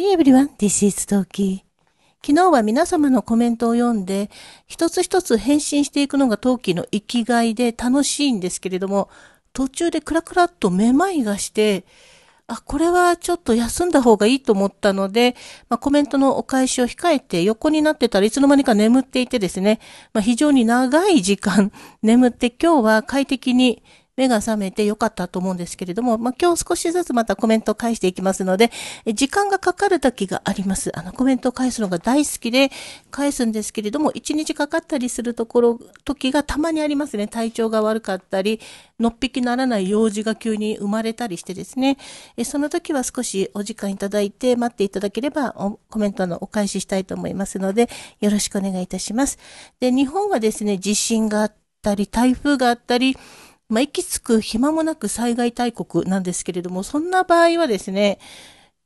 Hi everyone, this is Toki. 昨日は皆様のコメントを読んで、一つ一つ返信していくのが陶器の生きがいで楽しいんですけれども、途中でクラクラっとめまいがして、あ、これはちょっと休んだ方がいいと思ったので、まあ、コメントのお返しを控えて横になってたらいつの間にか眠っていてですね、まあ、非常に長い時間眠って今日は快適に目が覚めてよかったと思うんですけれども、まあ、今日少しずつまたコメントを返していきますので、時間がかかる時があります。あの、コメントを返すのが大好きで、返すんですけれども、一日かかったりするところ、時がたまにありますね。体調が悪かったり、のっぴきならない用事が急に生まれたりしてですね、その時は少しお時間いただいて待っていただければコメントのお返ししたいと思いますので、よろしくお願いいたします。で、日本はですね、地震があったり、台風があったり、まあ、行き着く暇もなく災害大国なんですけれども、そんな場合はですね、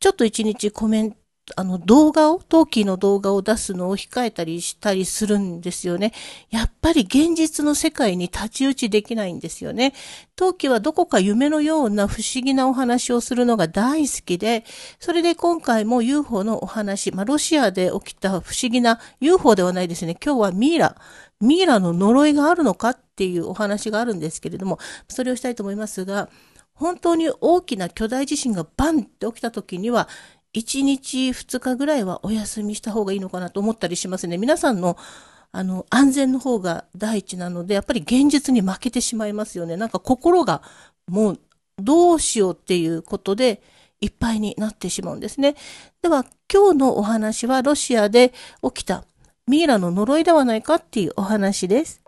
ちょっと一日コメント、あの動画を、陶器の動画を出すのを控えたりしたりするんですよね。やっぱり現実の世界に立ち打ちできないんですよね。陶器はどこか夢のような不思議なお話をするのが大好きで、それで今回も UFO のお話、まあ、ロシアで起きた不思議な UFO ではないですね。今日はミイラミイラの呪いがあるのかっていうお話があるんですけれども、それをしたいと思いますが、本当に大きな巨大地震がバンって起きた時には、1日2日ぐらいはお休みした方がいいのかなと思ったりしますね。皆さんのあの、安全の方が第一なので、やっぱり現実に負けてしまいますよね。なんか心がもうどうしようっていうことでいっぱいになってしまうんですね。では、今日のお話はロシアで起きたミイラの呪いではないかっていうお話です。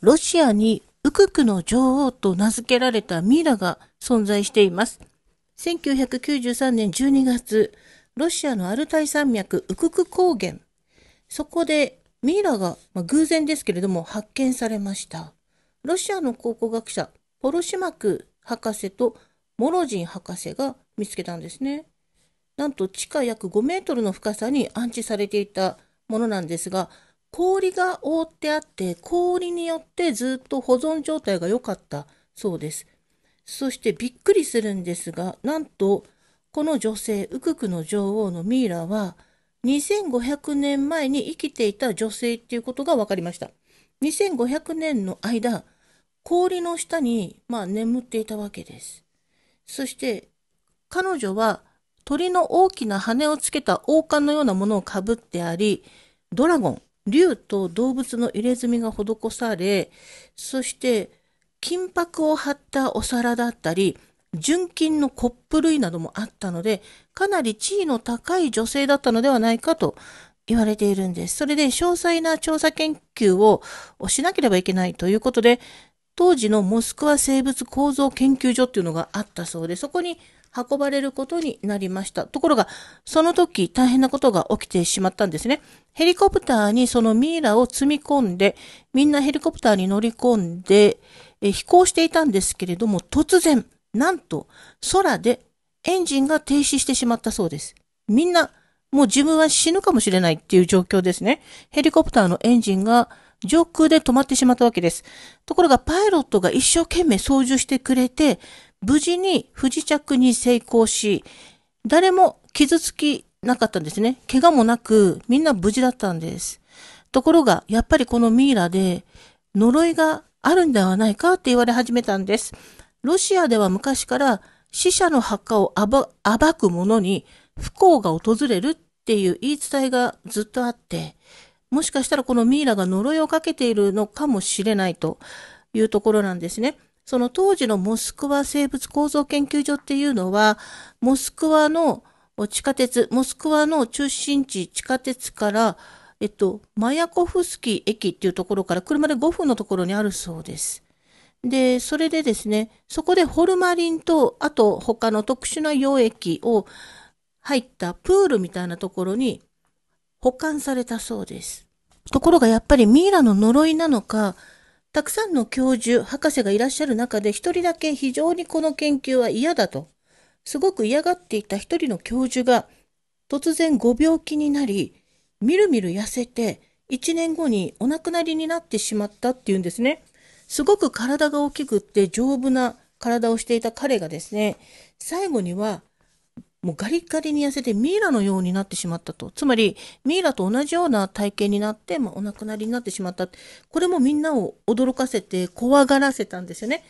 ロシアにウククの女王と名付けられたミイラが存在しています。1993年12月、ロシアのアルタイ山脈ウクク高原。そこでミイラが、まあ、偶然ですけれども発見されました。ロシアの考古学者、ポロシマク博士とモロジン博士が見つけたんですね。なんと地下約5メートルの深さに安置されていたものなんですが、氷が覆ってあって、氷によってずっと保存状態が良かったそうです。そしてびっくりするんですが、なんと、この女性、ウククの女王のミイラは、2500年前に生きていた女性っていうことが分かりました。2500年の間、氷の下に、まあ、眠っていたわけです。そして、彼女は鳥の大きな羽をつけた王冠のようなものをかぶってあり、ドラゴン、竜と動物の入れ墨が施され、そして金箔を貼ったお皿だったり、純金のコップ類などもあったので、かなり地位の高い女性だったのではないかと言われているんです。それで詳細な調査研究をしなければいけないということで、当時のモスクワ生物構造研究所っていうのがあったそうで、そこに運ばれることになりました。ところが、その時大変なことが起きてしまったんですね。ヘリコプターにそのミイラを積み込んで、みんなヘリコプターに乗り込んで、飛行していたんですけれども、突然、なんと空でエンジンが停止してしまったそうです。みんな、もう自分は死ぬかもしれないっていう状況ですね。ヘリコプターのエンジンが上空で止まってしまったわけです。ところがパイロットが一生懸命操縦してくれて、無事に不時着に成功し、誰も傷つきなかったんですね。怪我もなく、みんな無事だったんです。ところが、やっぱりこのミイラで、呪いがあるんではないかって言われ始めたんです。ロシアでは昔から死者の墓を暴く者に不幸が訪れるっていう言い伝えがずっとあって、もしかしたらこのミイラが呪いをかけているのかもしれないというところなんですね。その当時のモスクワ生物構造研究所っていうのは、モスクワの地下鉄、モスクワの中心地地下鉄から、えっと、マヤコフスキー駅っていうところから車で5分のところにあるそうです。で、それでですね、そこでホルマリンと、あと他の特殊な溶液を入ったプールみたいなところに保管されたそうです。ところがやっぱりミイラの呪いなのか、たくさんの教授、博士がいらっしゃる中で、一人だけ非常にこの研究は嫌だと、すごく嫌がっていた一人の教授が、突然ご病気になり、みるみる痩せて、1年後にお亡くなりになってしまったっていうんですね。すごく体が大きくって丈夫な体をしていた彼がですね、最後にはもうガリガリに痩せてミイラのようになってしまったと。つまり、ミイラと同じような体型になって、まあ、お亡くなりになってしまった。これもみんなを驚かせて、怖がらせたんですよね。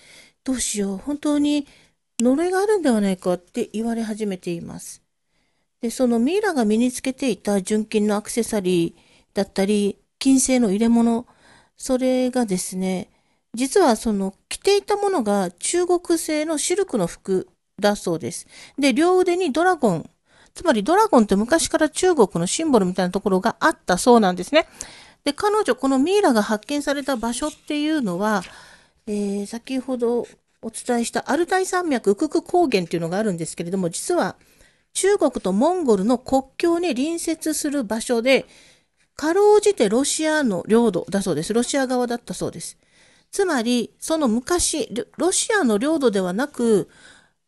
どうしよう。本当に呪いがあるんではないかって言われ始めています。で、そのミイラが身につけていた純金のアクセサリーだったり、金製の入れ物、それがですね、実はその着ていたものが中国製のシルクの服だそうです。で、両腕にドラゴン、つまりドラゴンって昔から中国のシンボルみたいなところがあったそうなんですね。で、彼女、このミイラが発見された場所っていうのは、えー、先ほどお伝えしたアルタイ山脈ウクク高原っていうのがあるんですけれども、実は中国とモンゴルの国境に隣接する場所で、かろうじてロシアの領土だそうです。ロシア側だったそうです。つまり、その昔、ロシアの領土ではなく、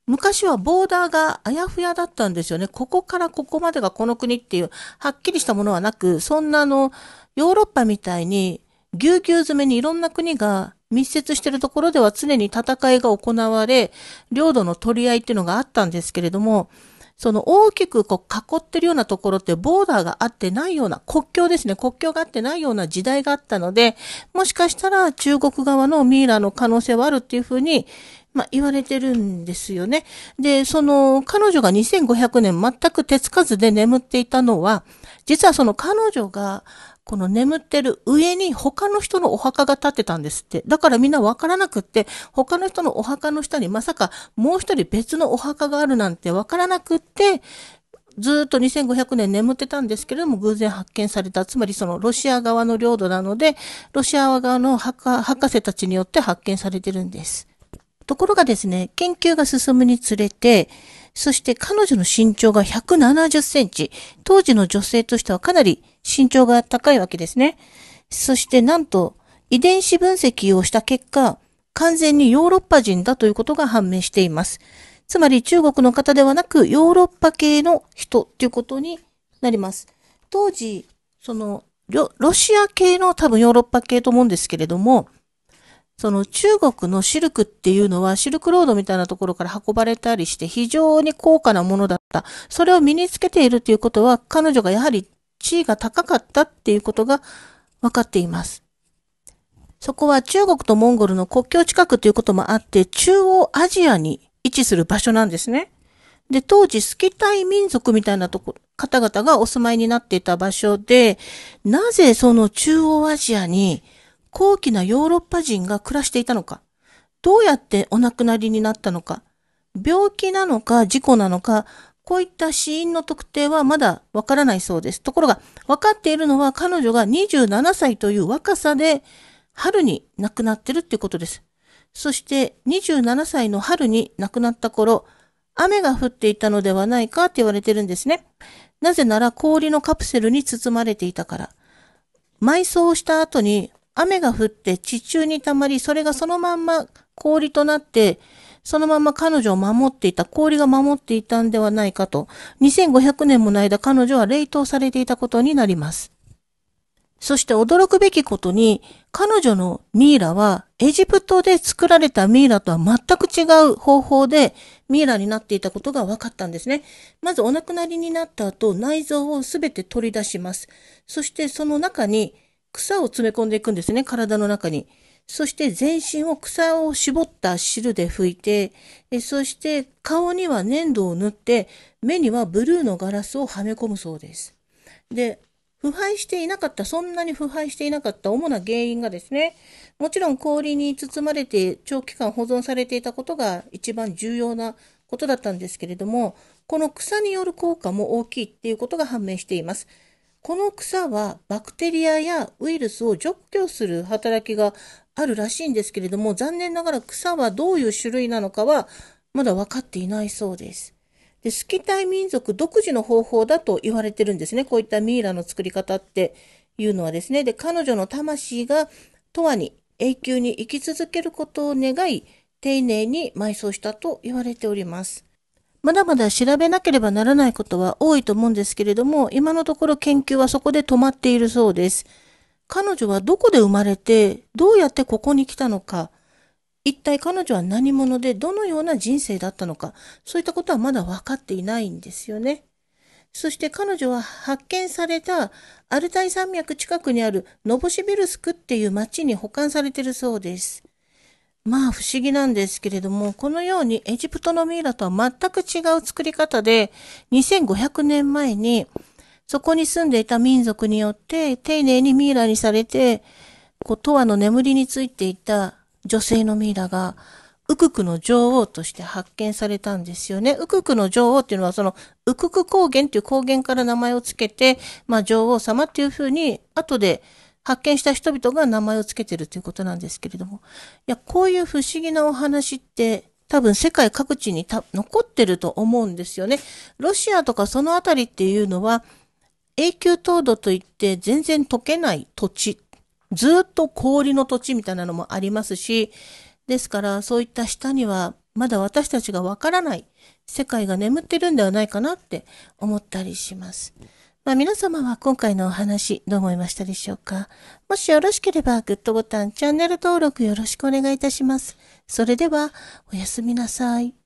昔はボーダーがあやふやだったんですよね。ここからここまでがこの国っていう、はっきりしたものはなく、そんなあの、ヨーロッパみたいに、ぎゅうぎゅう詰めにいろんな国が密接してるところでは常に戦いが行われ、領土の取り合いっていうのがあったんですけれども、その大きくこう囲ってるようなところってボーダーがあってないような、国境ですね、国境があってないような時代があったので、もしかしたら中国側のミイラの可能性はあるっていうふうにまあ、言われてるんですよね。で、その、彼女が2500年全く手つかずで眠っていたのは、実はその彼女が、この眠ってる上に他の人のお墓が建ってたんですって。だからみんなわからなくって、他の人のお墓の下にまさかもう一人別のお墓があるなんてわからなくって、ずっと2500年眠ってたんですけれども、偶然発見された。つまりそのロシア側の領土なので、ロシア側の博士たちによって発見されてるんです。ところがですね、研究が進むにつれて、そして彼女の身長が170センチ。当時の女性としてはかなり身長が高いわけですね。そしてなんと遺伝子分析をした結果、完全にヨーロッパ人だということが判明しています。つまり中国の方ではなくヨーロッパ系の人ということになります。当時、そのロシア系の多分ヨーロッパ系と思うんですけれども、その中国のシルクっていうのはシルクロードみたいなところから運ばれたりして非常に高価なものだった。それを身につけているということは彼女がやはり地位が高かったっていうことが分かっています。そこは中国とモンゴルの国境近くということもあって中央アジアに位置する場所なんですね。で、当時、スキタイ民族みたいなとこ、方々がお住まいになっていた場所で、なぜその中央アジアに高貴なヨーロッパ人が暮らしていたのか、どうやってお亡くなりになったのか、病気なのか事故なのか、こういった死因の特定はまだわからないそうです。ところが、分かっているのは彼女が27歳という若さで、春に亡くなってるっていうことです。そして27歳の春に亡くなった頃、雨が降っていたのではないかって言われてるんですね。なぜなら氷のカプセルに包まれていたから。埋葬した後に雨が降って地中に溜まり、それがそのまんま氷となって、そのまま彼女を守っていた、氷が守っていたんではないかと、2500年もの間彼女は冷凍されていたことになります。そして驚くべきことに、彼女のミイラはエジプトで作られたミイラとは全く違う方法でミイラになっていたことが分かったんですね。まずお亡くなりになった後、内臓をすべて取り出します。そしてその中に草を詰め込んでいくんですね、体の中に。そして全身を草を絞った汁で拭いて、そして顔には粘土を塗って、目にはブルーのガラスをはめ込むそうです。で、腐敗していなかった、そんなに腐敗していなかった主な原因がですね、もちろん氷に包まれて長期間保存されていたことが一番重要なことだったんですけれども、この草による効果も大きいっていうことが判明しています。この草はバクテリアやウイルスを除去する働きがあるらしいんですけれども、残念ながら草はどういう種類なのかはまだ分かっていないそうです。でスキタイ民族独自の方法だと言われてるんですね。こういったミイラの作り方っていうのはですね。で、彼女の魂が永遠に永久に生き続けることを願い、丁寧に埋葬したと言われております。まだまだ調べなければならないことは多いと思うんですけれども、今のところ研究はそこで止まっているそうです。彼女はどこで生まれて、どうやってここに来たのか、一体彼女は何者で、どのような人生だったのか、そういったことはまだ分かっていないんですよね。そして彼女は発見されたアルタイ山脈近くにあるノボシビルスクっていう町に保管されているそうです。まあ不思議なんですけれども、このようにエジプトのミイラとは全く違う作り方で、2500年前にそこに住んでいた民族によって丁寧にミイラにされて、こう、トアの眠りについていた女性のミイラが、ウククの女王として発見されたんですよね。ウククの女王っていうのはそのウクク高原っていう高原から名前をつけて、まあ女王様っていうふうに後で発見した人々が名前をつけてるということなんですけれども、いや、こういう不思議なお話って多分世界各地に残ってると思うんですよね。ロシアとかそのあたりっていうのは、永久凍土といって全然溶けない土地、ずっと氷の土地みたいなのもありますし、ですからそういった下にはまだ私たちがわからない世界が眠ってるんではないかなって思ったりします。まあ、皆様は今回のお話どう思いましたでしょうかもしよろしければグッドボタン、チャンネル登録よろしくお願いいたします。それでは、おやすみなさい。